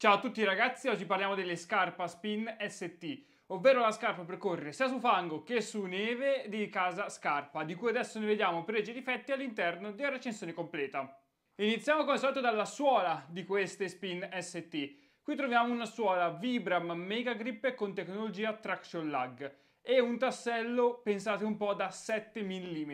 Ciao a tutti ragazzi, oggi parliamo delle scarpa Spin ST, ovvero la scarpa per correre sia su fango che su neve di casa Scarpa, di cui adesso ne vediamo pregi e difetti all'interno della recensione completa. Iniziamo come solito dalla suola di queste Spin ST. Qui troviamo una suola Vibram Mega Grip con tecnologia Traction Lag e un tassello, pensate un po', da 7 mm.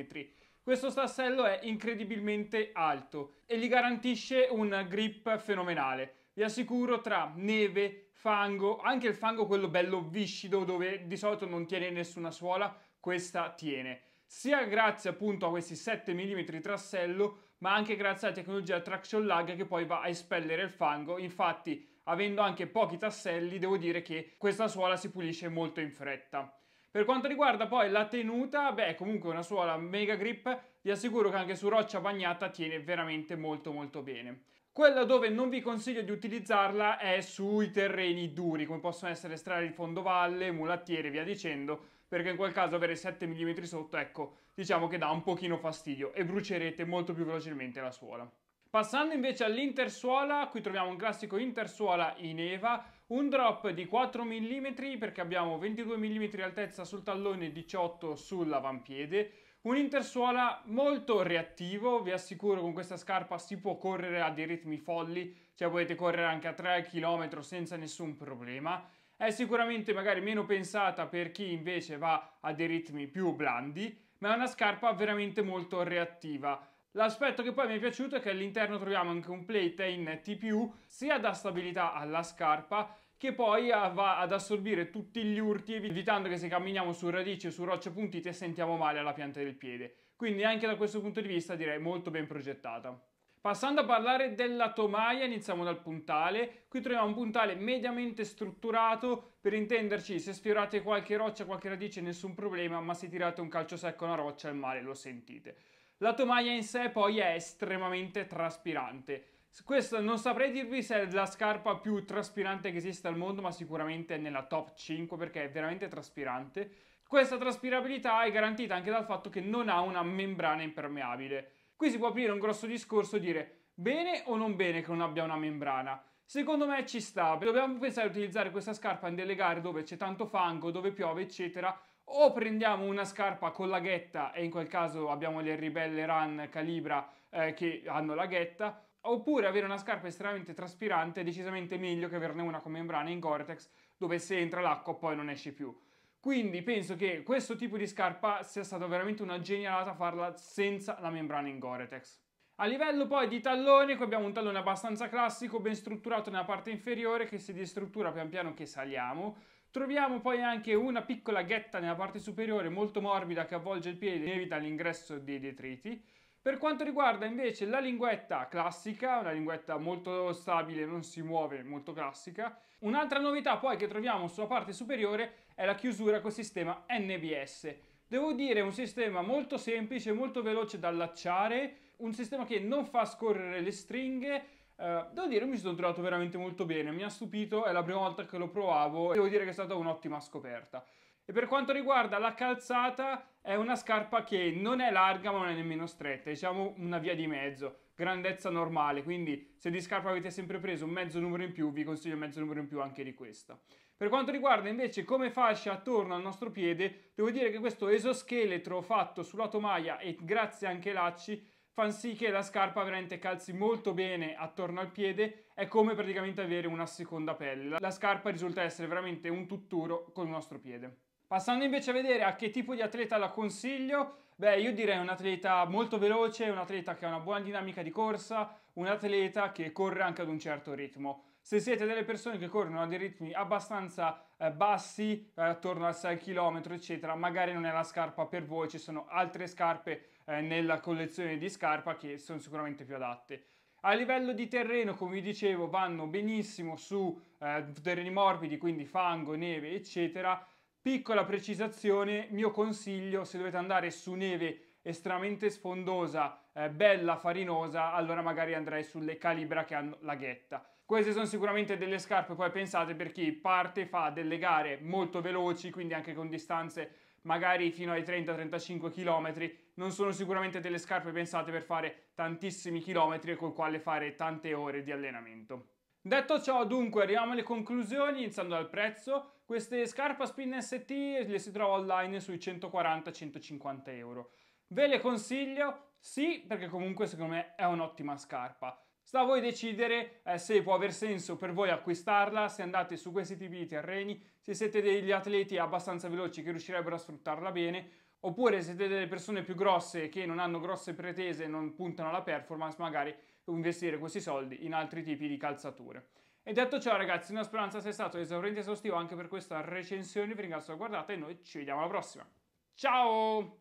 Questo tassello è incredibilmente alto e gli garantisce un grip fenomenale vi assicuro tra neve, fango, anche il fango quello bello viscido dove di solito non tiene nessuna suola, questa tiene. Sia grazie appunto a questi 7 mm trassello, ma anche grazie alla tecnologia traction lag che poi va a espellere il fango. Infatti, avendo anche pochi tasselli, devo dire che questa suola si pulisce molto in fretta. Per quanto riguarda poi la tenuta, beh, comunque una suola mega grip, vi assicuro che anche su roccia bagnata tiene veramente molto molto bene. Quella dove non vi consiglio di utilizzarla è sui terreni duri, come possono essere strade di fondovalle, mulattiere e via dicendo, perché in quel caso avere 7 mm sotto, ecco, diciamo che dà un pochino fastidio e brucerete molto più velocemente la suola. Passando invece all'intersuola, qui troviamo un classico intersuola in Eva, un drop di 4 mm perché abbiamo 22 mm altezza sul tallone e 18 sull'avampiede, un intersuola molto reattivo, vi assicuro con questa scarpa si può correre a dei ritmi folli, cioè potete correre anche a 3 km senza nessun problema. È sicuramente magari meno pensata per chi invece va a dei ritmi più blandi, ma è una scarpa veramente molto reattiva. L'aspetto che poi mi è piaciuto è che all'interno troviamo anche un plate in TPU, sia da stabilità alla scarpa, che poi eh, va ad assorbire tutti gli urti, evitando che se camminiamo su radici o su rocce puntite sentiamo male alla pianta del piede. Quindi anche da questo punto di vista direi molto ben progettata. Passando a parlare della tomaia, iniziamo dal puntale. Qui troviamo un puntale mediamente strutturato, per intenderci, se sfiorate qualche roccia, qualche radice, nessun problema, ma se tirate un calcio secco a una roccia il male lo sentite. La tomaia in sé poi è estremamente traspirante. Questa non saprei dirvi se è la scarpa più traspirante che esista al mondo, ma sicuramente è nella top 5 perché è veramente traspirante. Questa traspirabilità è garantita anche dal fatto che non ha una membrana impermeabile. Qui si può aprire un grosso discorso e dire bene o non bene che non abbia una membrana. Secondo me ci sta, dobbiamo pensare di utilizzare questa scarpa in delle gare dove c'è tanto fango, dove piove, eccetera, o prendiamo una scarpa con la ghetta e in quel caso abbiamo le ribelle Run Calibra eh, che hanno la ghetta oppure avere una scarpa estremamente traspirante è decisamente meglio che averne una con membrana in Gore-Tex dove se entra l'acqua poi non esce più quindi penso che questo tipo di scarpa sia stata veramente una genialata farla senza la membrana in Gore-Tex a livello poi di tallone, qui abbiamo un tallone abbastanza classico, ben strutturato nella parte inferiore che si distruttura pian piano che saliamo. Troviamo poi anche una piccola ghetta nella parte superiore molto morbida che avvolge il piede e evita l'ingresso dei detriti. Per quanto riguarda invece la linguetta classica, una linguetta molto stabile, non si muove, molto classica. Un'altra novità poi che troviamo sulla parte superiore è la chiusura col sistema NBS. Devo dire un sistema molto semplice, molto veloce da allacciare, un sistema che non fa scorrere le stringhe, eh, devo dire, mi sono trovato veramente molto bene, mi ha stupito, è la prima volta che lo provavo e devo dire che è stata un'ottima scoperta. E per quanto riguarda la calzata, è una scarpa che non è larga ma non è nemmeno stretta, diciamo una via di mezzo, grandezza normale, quindi se di scarpa avete sempre preso un mezzo numero in più, vi consiglio un mezzo numero in più anche di questa. Per quanto riguarda invece come fascia attorno al nostro piede, devo dire che questo esoscheletro fatto sulla tomaia e grazie anche ai lacci fanno sì che la scarpa veramente calzi molto bene attorno al piede, è come praticamente avere una seconda pelle. La scarpa risulta essere veramente un tutturo con il nostro piede. Passando invece a vedere a che tipo di atleta la consiglio, beh io direi un atleta molto veloce, un atleta che ha una buona dinamica di corsa, un atleta che corre anche ad un certo ritmo. Se siete delle persone che corrono a dei ritmi abbastanza eh, bassi, eh, attorno al 6 km eccetera, magari non è la scarpa per voi, ci sono altre scarpe eh, nella collezione di scarpa che sono sicuramente più adatte. A livello di terreno, come vi dicevo, vanno benissimo su eh, terreni morbidi, quindi fango, neve, eccetera. Piccola precisazione, mio consiglio, se dovete andare su neve estremamente sfondosa, eh, bella, farinosa, allora magari andrei sulle calibra che hanno la ghetta. Queste sono sicuramente delle scarpe, poi pensate per chi parte fa delle gare molto veloci, quindi anche con distanze magari fino ai 30-35 km non sono sicuramente delle scarpe pensate per fare tantissimi chilometri e col quale fare tante ore di allenamento. Detto ciò, dunque, arriviamo alle conclusioni, iniziando dal prezzo. Queste scarpe Spin ST le si trova online sui 140-150 euro. Ve le consiglio? Sì, perché comunque secondo me è un'ottima scarpa. Sta a voi decidere eh, se può aver senso per voi acquistarla, se andate su questi tipi di terreni, se siete degli atleti abbastanza veloci che riuscirebbero a sfruttarla bene Oppure se siete delle persone più grosse che non hanno grosse pretese e non puntano alla performance, magari investire questi soldi in altri tipi di calzature. E detto ciò ragazzi, una speranza sia stato esauriente e esaustivo anche per questa recensione, vi ringrazio per la guardata e noi ci vediamo alla prossima. Ciao!